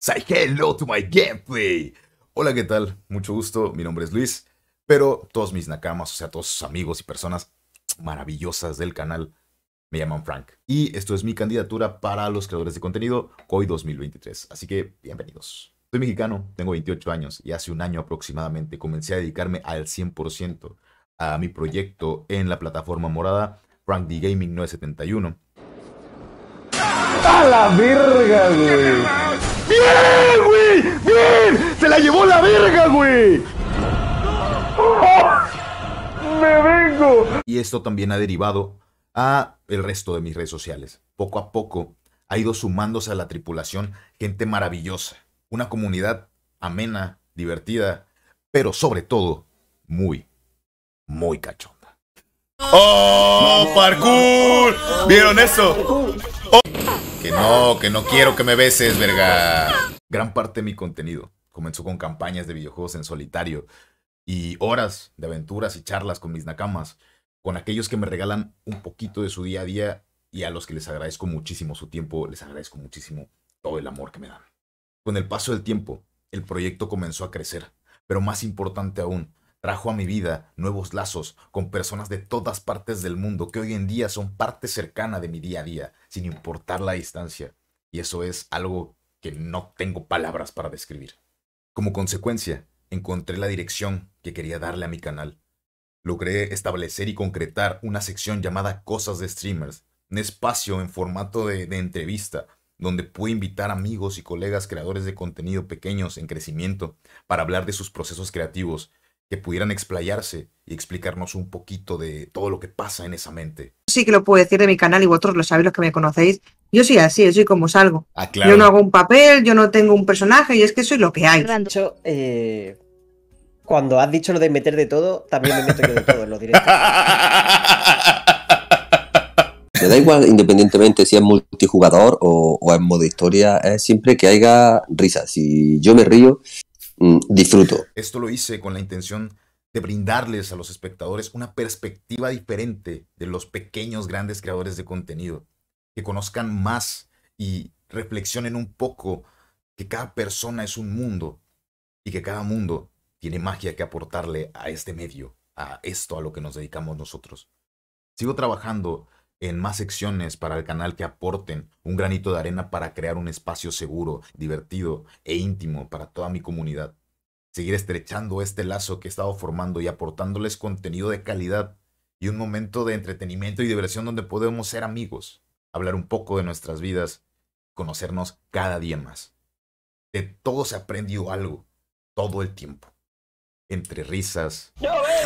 Say hello to my gameplay. Hola, ¿qué tal? Mucho gusto, mi nombre es Luis, pero todos mis nakamas, o sea, todos sus amigos y personas maravillosas del canal me llaman Frank. Y esto es mi candidatura para los creadores de contenido COI 2023. Así que bienvenidos. Soy mexicano, tengo 28 años y hace un año aproximadamente comencé a dedicarme al 100% a mi proyecto en la plataforma morada Frank Gaming 971. ¡A la verga, güey! ¡Bien, güey! ¡Bien! ¡Se la llevó la verga, güey! ¡Oh! ¡Me vengo! Y esto también ha derivado a el resto de mis redes sociales. Poco a poco ha ido sumándose a la tripulación gente maravillosa. Una comunidad amena, divertida, pero sobre todo muy, muy cachonda. ¡Oh, parkour! ¿Vieron eso? Oh no, que no quiero que me beses, verga. Gran parte de mi contenido comenzó con campañas de videojuegos en solitario y horas de aventuras y charlas con mis nakamas, con aquellos que me regalan un poquito de su día a día y a los que les agradezco muchísimo su tiempo, les agradezco muchísimo todo el amor que me dan. Con el paso del tiempo, el proyecto comenzó a crecer, pero más importante aún, Trajo a mi vida nuevos lazos con personas de todas partes del mundo que hoy en día son parte cercana de mi día a día, sin importar la distancia. Y eso es algo que no tengo palabras para describir. Como consecuencia, encontré la dirección que quería darle a mi canal. Logré establecer y concretar una sección llamada Cosas de Streamers, un espacio en formato de, entrevista donde pude invitar amigos y colegas creadores de contenido pequeños en crecimiento para hablar de sus procesos creativos que pudieran explayarse y explicarnos un poquito de todo lo que pasa en esa mente. Sí que lo puedo decir de mi canal y vosotros lo sabéis los que me conocéis. Yo soy así, yo soy como salgo. Ah, yo no hago un papel, yo no tengo un personaje y es que soy lo que hay. Eh, cuando has dicho lo de meter de todo, también me meto de todo en los directos. Me da igual, independientemente si es multijugador o, o en modo historia, es siempre que haya risa. Si yo me río, Mm, disfruto. Esto lo hice con la intención de brindarles a los espectadores una perspectiva diferente de los pequeños grandes creadores de contenido, que conozcan más y reflexionen un poco que cada persona es un mundo y que cada mundo tiene magia que aportarle a este medio, a esto a lo que nos dedicamos nosotros. Sigo trabajando en más secciones para el canal que aporten un granito de arena para crear un espacio seguro, divertido e íntimo para toda mi comunidad. Seguir estrechando este lazo que he estado formando y aportándoles contenido de calidad y un momento de entretenimiento y diversión donde podemos ser amigos, hablar un poco de nuestras vidas, conocernos cada día más. De todo se aprendió algo, todo el tiempo entre risas.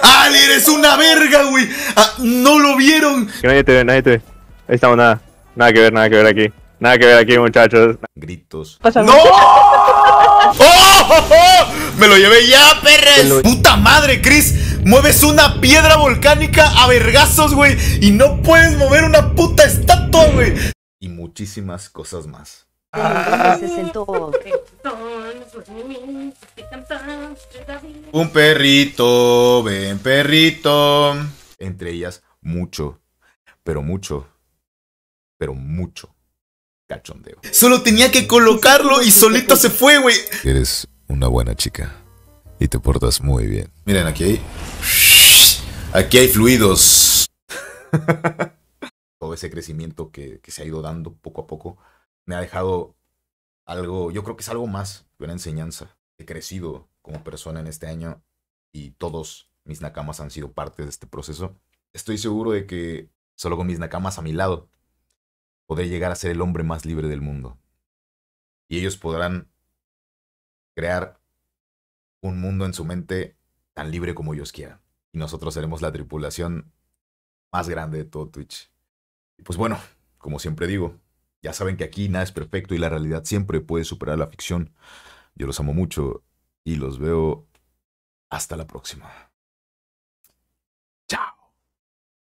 ¡Ale, eres una verga, güey! Ah, ¡No lo vieron! Que nadie te ve, nadie te ve. Ahí estamos, nada. Nada que ver, nada que ver aquí. Nada que ver aquí, muchachos. Gritos. ¡No! ¡Oh, ¡Oh, oh, me lo llevé ya, perres! ¡Puta madre, Chris! Mueves una piedra volcánica a vergazos, güey. Y no puedes mover una puta estatua, güey. Y muchísimas cosas más. Ah. Un perrito, ven perrito. Entre ellas, mucho, pero mucho, pero mucho cachondeo. Solo tenía que colocarlo y solito se fue, güey. Eres una buena chica y te portas muy bien. Miren, aquí hay... Aquí hay fluidos. Todo ese crecimiento que, que se ha ido dando poco a poco me ha dejado algo, yo creo que es algo más que una enseñanza. He crecido como persona en este año y todos mis nakamas han sido parte de este proceso. Estoy seguro de que solo con mis nakamas a mi lado podré llegar a ser el hombre más libre del mundo. Y ellos podrán crear un mundo en su mente tan libre como ellos quieran. Y nosotros seremos la tripulación más grande de todo Twitch. Y pues bueno, como siempre digo, ya saben que aquí nada es perfecto y la realidad siempre puede superar la ficción. Yo los amo mucho y los veo hasta la próxima. Chao.